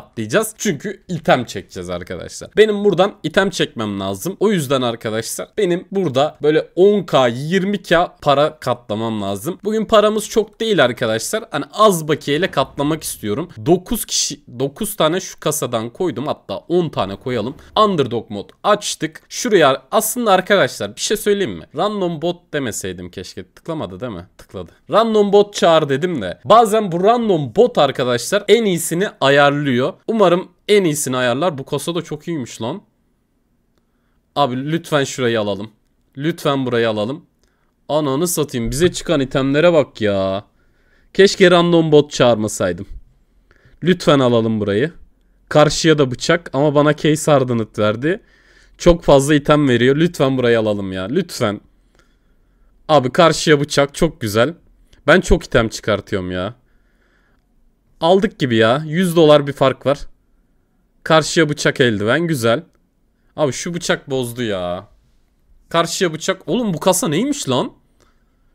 katlayacağız. Çünkü item çekeceğiz arkadaşlar. Benim buradan item çekmem lazım. O yüzden arkadaşlar benim burada böyle 10k 20k para katlamam lazım. Bugün paramız çok değil arkadaşlar. Hani az bakiyeyle katlamak istiyorum. 9 kişi 9 tane şu kasadan koydum. Hatta 10 tane koyalım. Underdog mod açtık. Şuraya aslında arkadaşlar bir şey söyleyeyim mi? Random bot demeseydim keşke. Tıklamadı değil mi? Tıkladı. Random bot çağır dedim de. Bazen bu random bot arkadaşlar en iyisini ayarlıyor ayarlıyor. Umarım en iyisini ayarlar. Bu kasa da çok iyiymiş lan. Abi lütfen şurayı alalım. Lütfen burayı alalım. Ananı satayım. Bize çıkan itemlere bak ya. Keşke random bot çağırmasaydım. Lütfen alalım burayı. Karşıya da bıçak ama bana case hardened verdi. Çok fazla item veriyor. Lütfen burayı alalım ya. Lütfen. Abi karşıya bıçak çok güzel. Ben çok item çıkartıyorum ya. Aldık gibi ya. 100 dolar bir fark var. Karşıya bıçak eldiven. Güzel. Abi şu bıçak bozdu ya. Karşıya bıçak. Oğlum bu kasa neymiş lan?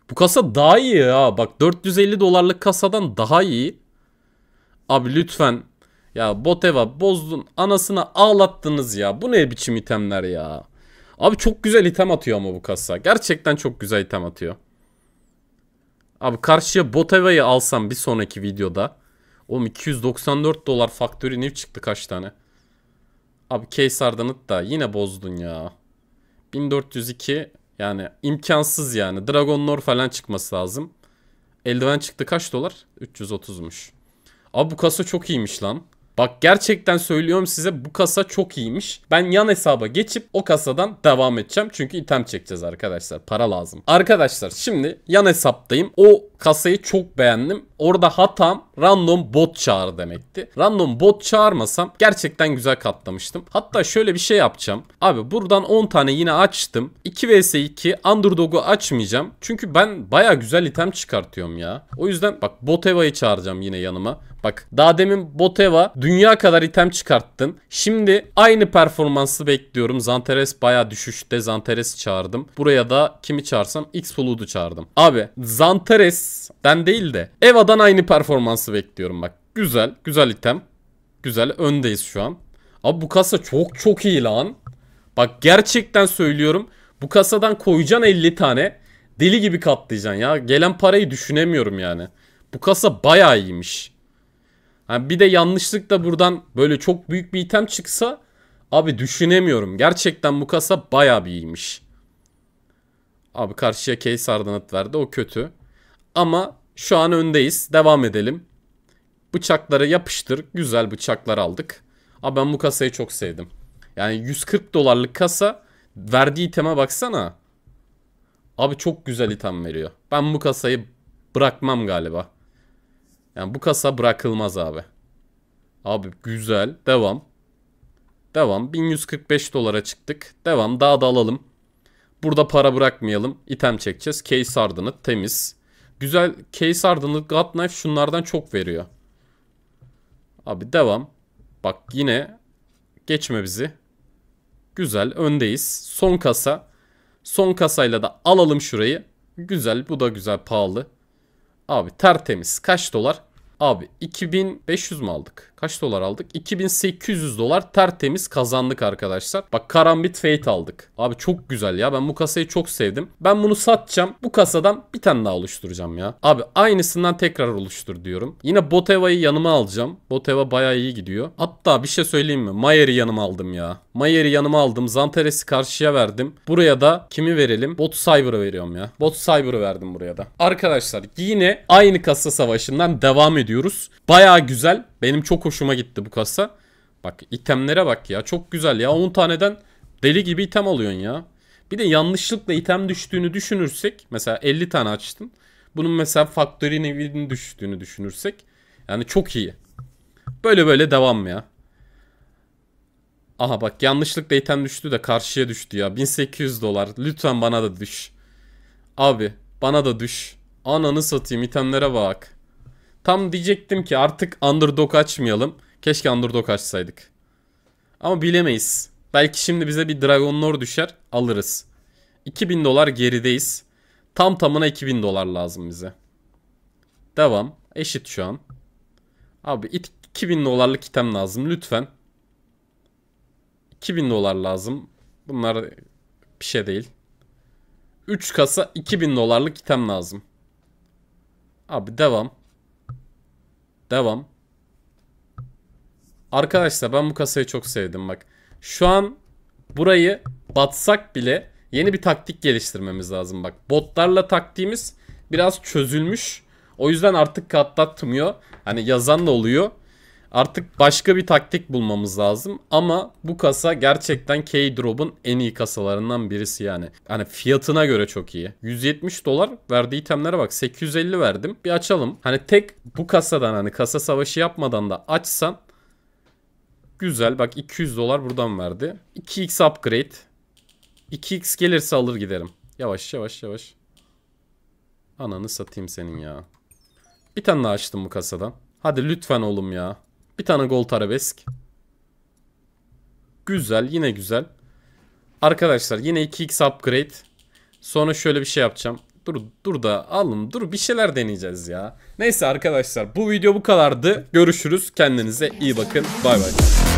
Bu kasa daha iyi ya. Bak 450 dolarlık kasadan daha iyi. Abi lütfen. Ya Boteva bozdun. Anasını ağlattınız ya. Bu ne biçim itemler ya. Abi çok güzel item atıyor ama bu kasa. Gerçekten çok güzel item atıyor. Abi karşıya Boteva'yı alsam bir sonraki videoda. Oğlum 294 dolar faktörü ne çıktı kaç tane. Abi case da yine bozdun ya. 1402 yani imkansız yani. Dragon Lore falan çıkması lazım. Eldiven çıktı kaç dolar? 330'muş. Abi bu kasa çok iyiymiş lan. Bak gerçekten söylüyorum size bu kasa çok iyiymiş. Ben yan hesaba geçip o kasadan devam edeceğim. Çünkü item çekeceğiz arkadaşlar. Para lazım. Arkadaşlar şimdi yan hesaptayım. O kasayı çok beğendim. Orada hatam random bot çağır demekti. Random bot çağırmasam gerçekten güzel katlamıştım. Hatta şöyle bir şey yapacağım. Abi buradan 10 tane yine açtım. 2 vs 2 underdog'u açmayacağım. Çünkü ben baya güzel item çıkartıyorum ya. O yüzden bak Boteva'yı çağıracağım yine yanıma. Bak daha demin Boteva dünya kadar item çıkarttın. Şimdi aynı performansı bekliyorum. Zanteres baya düşüşte Zanteres çağırdım. Buraya da kimi çağırsam X-Flood'u çağırdım. Abi Zanteres ben değil de Eva'dan aynı performansı bekliyorum bak. Güzel. Güzel item. Güzel. Öndeyiz şu an. Abi bu kasa çok çok iyi lan. Bak gerçekten söylüyorum. Bu kasadan koyacaksın 50 tane. Deli gibi katlayacaksın ya. Gelen parayı düşünemiyorum yani. Bu kasa baya iyiymiş. Yani bir de yanlışlıkla buradan böyle çok büyük bir item çıksa abi düşünemiyorum. Gerçekten bu kasa baya bir iyiymiş. Abi karşıya case ardanat verdi. O kötü. Ama şu an öndeyiz. Devam edelim. Bıçakları yapıştır. Güzel bıçaklar aldık. Abi ben bu kasayı çok sevdim. Yani 140 dolarlık kasa verdiği iteme baksana. Abi çok güzel item veriyor. Ben bu kasayı bırakmam galiba. Yani bu kasa bırakılmaz abi. Abi güzel. Devam. Devam. 1145 dolara çıktık. Devam. Daha da alalım. Burada para bırakmayalım. İtem çekeceğiz. Case ardını temiz. Güzel case ardınlık God Knife şunlardan çok veriyor. Abi devam. Bak yine geçme bizi. Güzel öndeyiz. Son kasa. Son kasayla da alalım şurayı. Güzel bu da güzel pahalı. Abi tertemiz. Kaç dolar? Abi 2500 mi aldık? Kaç dolar aldık? 2800 dolar tertemiz kazandık arkadaşlar. Bak karambit fate aldık. Abi çok güzel ya. Ben bu kasayı çok sevdim. Ben bunu satacağım. Bu kasadan bir tane daha oluşturacağım ya. Abi aynısından tekrar oluştur diyorum. Yine Boteva'yı yanıma alacağım. Boteva bayağı iyi gidiyor. Hatta bir şey söyleyeyim mi? Mayer'i yanıma aldım ya. Mayer'i yanıma aldım. Zanteresi karşıya verdim. Buraya da kimi verelim? Bot Cyber'ı veriyorum ya. Bot Cyber'ı verdim buraya da. Arkadaşlar yine aynı kasa savaşından devam ediyor ediyoruz. Baya güzel. Benim çok hoşuma gitti bu kasa. Bak itemlere bak ya. Çok güzel ya. 10 taneden deli gibi item alıyorsun ya. Bir de yanlışlıkla item düştüğünü düşünürsek. Mesela 50 tane açtın. Bunun mesela Factory Nevil'in düştüğünü düşünürsek. Yani çok iyi. Böyle böyle devam ya. Aha bak yanlışlıkla item düştü de karşıya düştü ya. 1800 dolar. Lütfen bana da düş. Abi bana da düş. Ananı satayım itemlere bak. Tam diyecektim ki artık underdog açmayalım. Keşke underdog açsaydık. Ama bilemeyiz. Belki şimdi bize bir Dragon Lord düşer alırız. 2000 dolar gerideyiz. Tam tamına 2000 dolar lazım bize. Devam. Eşit şu an. Abi 2000 dolarlık item lazım lütfen. 2000 dolar lazım. Bunlar bir şey değil. 3 kasa 2000 dolarlık item lazım. Abi devam. Devam. Arkadaşlar ben bu kasayı çok sevdim bak. Şu an burayı batsak bile yeni bir taktik geliştirmemiz lazım bak. Botlarla taktiğimiz biraz çözülmüş. O yüzden artık katlatmıyor. Hani yazan da oluyor. Artık başka bir taktik bulmamız lazım ama bu kasa gerçekten K-Drop'un en iyi kasalarından birisi yani. Hani fiyatına göre çok iyi. 170 dolar verdiği itemlere bak 850 verdim. Bir açalım. Hani tek bu kasadan hani kasa savaşı yapmadan da açsan güzel. Bak 200 dolar buradan verdi. 2x upgrade. 2x gelirse alır giderim. Yavaş yavaş yavaş. Ananı satayım senin ya. Bir tane daha açtım bu kasadan. Hadi lütfen oğlum ya. Bir tane gol arabesk. Güzel yine güzel. Arkadaşlar yine 2x upgrade. Sonra şöyle bir şey yapacağım. Dur dur da alın dur bir şeyler deneyeceğiz ya. Neyse arkadaşlar bu video bu kadardı. Görüşürüz. Kendinize iyi bakın. Bay bay.